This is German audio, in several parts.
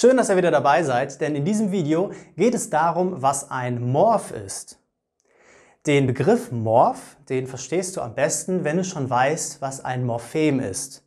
Schön, dass ihr wieder dabei seid, denn in diesem Video geht es darum, was ein Morph ist. Den Begriff Morph, den verstehst du am besten, wenn du schon weißt, was ein Morphem ist.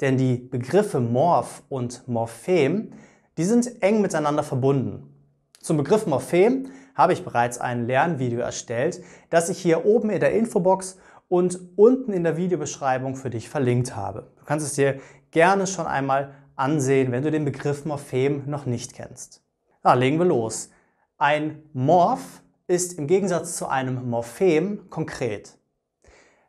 Denn die Begriffe Morph und Morphem, die sind eng miteinander verbunden. Zum Begriff Morphem habe ich bereits ein Lernvideo erstellt, das ich hier oben in der Infobox und unten in der Videobeschreibung für dich verlinkt habe. Du kannst es dir gerne schon einmal ansehen, wenn du den Begriff Morphem noch nicht kennst. Ja, ah, legen wir los. Ein Morph ist im Gegensatz zu einem Morphem konkret.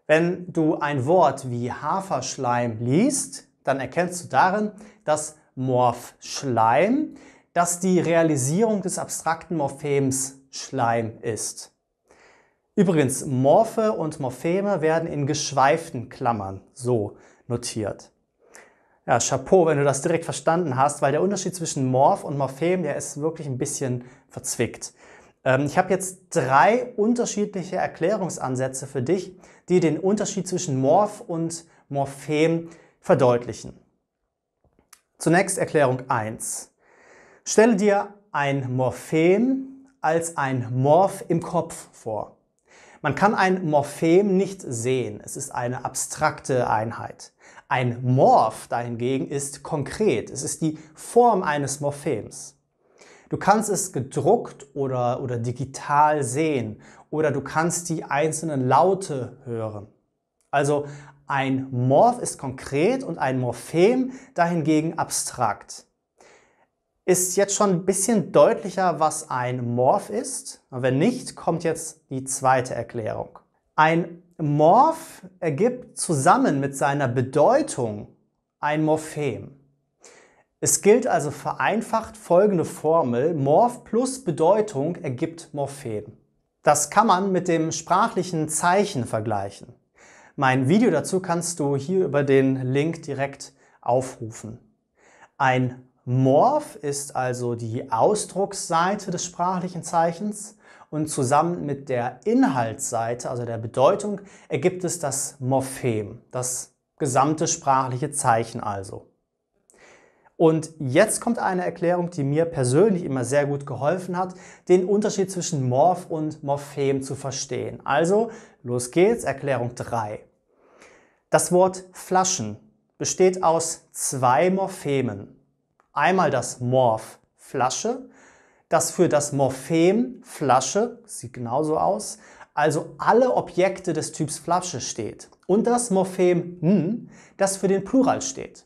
Wenn du ein Wort wie Haferschleim liest, dann erkennst du darin, dass Morphschleim, dass die Realisierung des abstrakten Morphems Schleim ist. Übrigens, Morphe und Morpheme werden in geschweiften Klammern so notiert. Ja, Chapeau, wenn du das direkt verstanden hast, weil der Unterschied zwischen Morph und Morphem, der ist wirklich ein bisschen verzwickt. Ähm, ich habe jetzt drei unterschiedliche Erklärungsansätze für dich, die den Unterschied zwischen Morph und Morphem verdeutlichen. Zunächst Erklärung 1. Stelle dir ein Morphem als ein Morph im Kopf vor. Man kann ein Morphem nicht sehen. Es ist eine abstrakte Einheit. Ein Morph dahingegen ist konkret. Es ist die Form eines Morphems. Du kannst es gedruckt oder, oder digital sehen oder du kannst die einzelnen Laute hören. Also ein Morph ist konkret und ein Morphem dahingegen abstrakt. Ist jetzt schon ein bisschen deutlicher, was ein Morph ist? Wenn nicht, kommt jetzt die zweite Erklärung. Ein Morph ergibt zusammen mit seiner Bedeutung ein Morphem. Es gilt also vereinfacht folgende Formel, Morph plus Bedeutung ergibt Morphem. Das kann man mit dem sprachlichen Zeichen vergleichen. Mein Video dazu kannst du hier über den Link direkt aufrufen. Ein Morph ist also die Ausdrucksseite des sprachlichen Zeichens und zusammen mit der Inhaltsseite, also der Bedeutung, ergibt es das Morphem, das gesamte sprachliche Zeichen also. Und jetzt kommt eine Erklärung, die mir persönlich immer sehr gut geholfen hat, den Unterschied zwischen Morph und Morphem zu verstehen. Also, los geht's, Erklärung 3. Das Wort Flaschen besteht aus zwei Morphemen. Einmal das Morph Flasche dass für das Morphem Flasche, sieht genauso aus, also alle Objekte des Typs Flasche steht und das Morphem n, das für den Plural steht.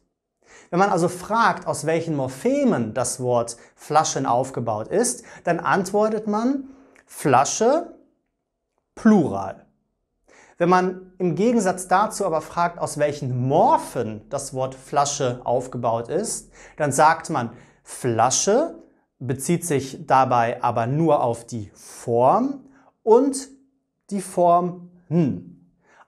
Wenn man also fragt, aus welchen Morphemen das Wort Flaschen aufgebaut ist, dann antwortet man Flasche Plural. Wenn man im Gegensatz dazu aber fragt, aus welchen Morphen das Wort Flasche aufgebaut ist, dann sagt man Flasche bezieht sich dabei aber nur auf die Form und die Form n. Hm.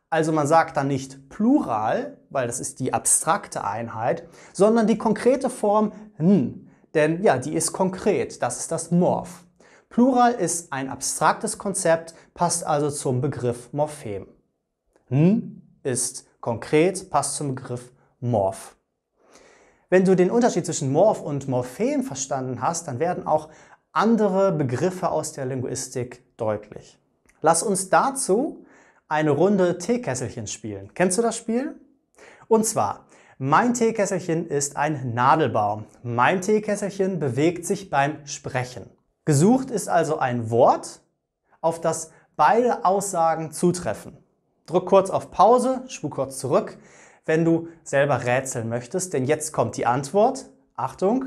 Also man sagt dann nicht Plural, weil das ist die abstrakte Einheit, sondern die konkrete Form n. Hm. Denn ja, die ist konkret, das ist das Morph. Plural ist ein abstraktes Konzept, passt also zum Begriff Morphem. N hm ist konkret, passt zum Begriff Morph. Wenn du den Unterschied zwischen Morph und Morphem verstanden hast, dann werden auch andere Begriffe aus der Linguistik deutlich. Lass uns dazu eine Runde Teekesselchen spielen. Kennst du das Spiel? Und zwar, mein Teekesselchen ist ein Nadelbaum. Mein Teekesselchen bewegt sich beim Sprechen. Gesucht ist also ein Wort, auf das beide Aussagen zutreffen. Drück kurz auf Pause, spul kurz zurück, wenn du selber rätseln möchtest, denn jetzt kommt die Antwort. Achtung!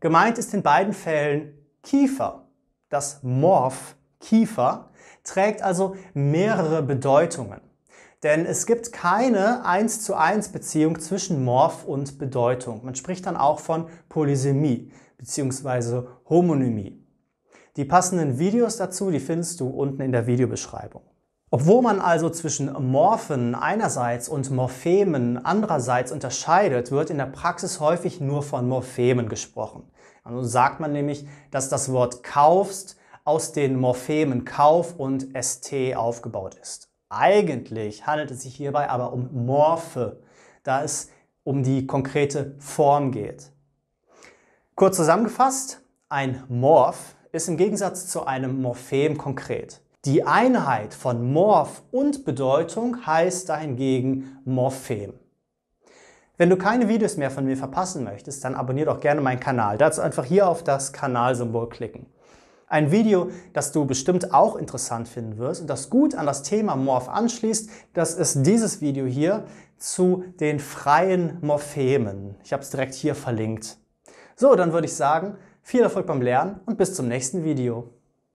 Gemeint ist in beiden Fällen Kiefer. Das Morph Kiefer trägt also mehrere Bedeutungen. Denn es gibt keine 1 zu 1 Beziehung zwischen Morph und Bedeutung. Man spricht dann auch von Polysemie bzw. Homonymie. Die passenden Videos dazu, die findest du unten in der Videobeschreibung. Obwohl man also zwischen Morphen einerseits und Morphemen andererseits unterscheidet, wird in der Praxis häufig nur von Morphemen gesprochen. Also sagt man nämlich, dass das Wort kaufst aus den Morphemen Kauf und ST aufgebaut ist. Eigentlich handelt es sich hierbei aber um Morphe, da es um die konkrete Form geht. Kurz zusammengefasst, ein Morph ist im Gegensatz zu einem Morphem konkret. Die Einheit von Morph und Bedeutung heißt dahingegen Morphem. Wenn du keine Videos mehr von mir verpassen möchtest, dann abonniere doch gerne meinen Kanal. Dazu einfach hier auf das Kanalsymbol klicken. Ein Video, das du bestimmt auch interessant finden wirst und das gut an das Thema Morph anschließt, das ist dieses Video hier zu den freien Morphemen. Ich habe es direkt hier verlinkt. So, dann würde ich sagen, viel Erfolg beim Lernen und bis zum nächsten Video.